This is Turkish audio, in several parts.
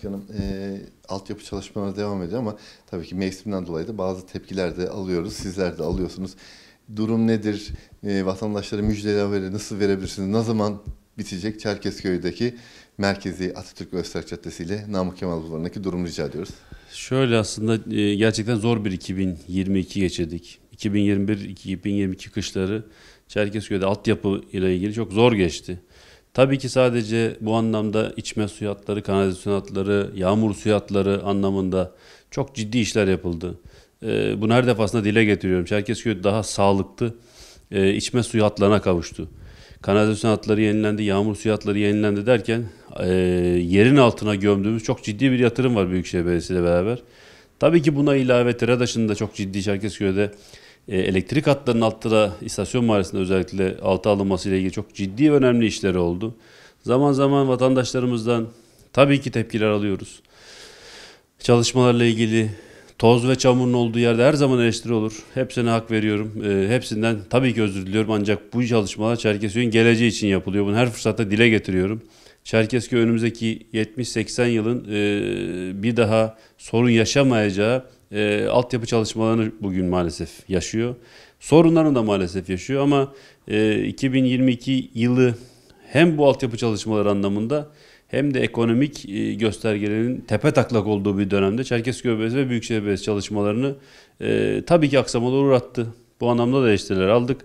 Başkanım, e, altyapı çalışmaları devam ediyor ama tabii ki mevsimden dolayı da bazı tepkiler de alıyoruz, sizler de alıyorsunuz. Durum nedir? E, vatandaşlara müjdeleri nasıl verebilirsiniz? Ne zaman bitecek Çerkezköy'deki merkezi Atatürk Öztürk Caddesi ile Namık Kemal Bulvarı'ndaki durumu rica ediyoruz. Şöyle aslında e, gerçekten zor bir 2022 geçirdik. 2021-2022 kışları Çerkezköy'de altyapı ile ilgili çok zor geçti. Tabii ki sadece bu anlamda içme suyu hatları, kanalizasyon hatları, yağmur suyu hatları anlamında çok ciddi işler yapıldı. E, bunu her defasında dile getiriyorum. Çerkezköy daha sağlıklı e, içme suyu hatlarına kavuştu. Kanalizasyon hatları yenilendi, yağmur suyu hatları yenilendi derken e, yerin altına gömdüğümüz çok ciddi bir yatırım var Büyükşehir Belediyesi ile beraber. Tabii ki buna ilave TERADAŞ'ın da çok ciddi Çerkezköy'de e, elektrik hatlarının altlara istasyon mahallesinde özellikle altı alınması ile ilgili çok ciddi önemli işleri oldu. Zaman zaman vatandaşlarımızdan tabii ki tepkiler alıyoruz. Çalışmalarla ilgili toz ve çamurun olduğu yerde her zaman eleştiri olur. Hepsine hak veriyorum. E, hepsinden tabii ki özür diliyorum ancak bu çalışmalar Çerkezköy'ün geleceği için yapılıyor. Bunu her fırsatta dile getiriyorum. Çerkezköy önümüzdeki 70-80 yılın e, bir daha sorun yaşamayacağı e, altyapı çalışmalarını bugün maalesef yaşıyor. Sorunlarını da maalesef yaşıyor ama e, 2022 yılı hem bu altyapı çalışmaları anlamında hem de ekonomik e, göstergelerin tepe taklak olduğu bir dönemde Çerkezköy Belediyesi ve Büyükşehir Belediyesi çalışmalarını e, tabii ki aksamalara uğrattı. Bu anlamda da eleştiriler aldık.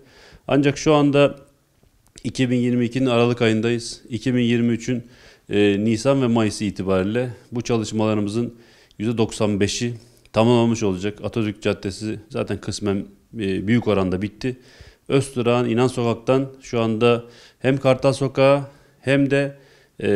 Ancak şu anda 2022'nin Aralık ayındayız. 2023'ün e, Nisan ve Mayıs itibariyle bu çalışmalarımızın %95'i tamamlanmış olacak. Atatürk Caddesi zaten kısmen e, büyük oranda bitti. Öztürk'ün İnan Sokak'tan şu anda hem Kartal Sokağı hem de e,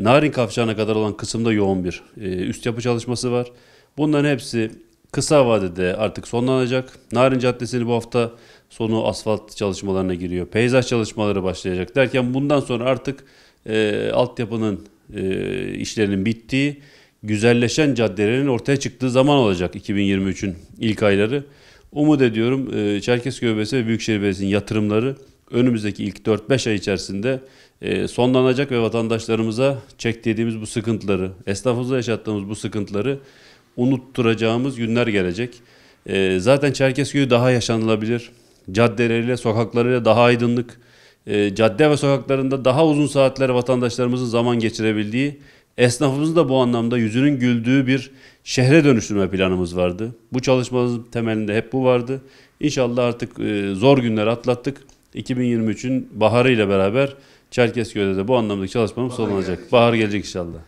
Narin Kavşağı'na kadar olan kısımda yoğun bir e, üst yapı çalışması var. Bunların hepsi kısa vadede artık sonlanacak. Narin Caddesi'ni bu hafta sonu asfalt çalışmalarına giriyor. Peyzaj çalışmaları başlayacak derken bundan sonra artık e, altyapının e, işlerinin bittiği güzelleşen caddelerin ortaya çıktığı zaman olacak 2023'ün ilk ayları. Umut ediyorum e, Çerkezköy Belediyesi ve Büyükşehir Belediyesi'nin yatırımları önümüzdeki ilk 4-5 ay içerisinde e, sonlanacak ve vatandaşlarımıza çektiğimiz bu sıkıntıları, esnafımıza yaşattığımız bu sıkıntıları unutturacağımız günler gelecek. E, zaten Çerkezköy daha yaşanılabilir. Caddeleriyle, sokaklarıyla daha aydınlık. Cadde ve sokaklarında daha uzun saatler vatandaşlarımızın zaman geçirebildiği Esnafımızı da bu anlamda yüzünün güldüğü bir şehre dönüştürme planımız vardı. Bu çalışmamızın temelinde hep bu vardı. İnşallah artık e, zor günler atlattık. 2023'ün baharı ile beraber Çerkezköy'de de bu anlamdaki çalışmamız sonlanacak. Bahar gelecek inşallah.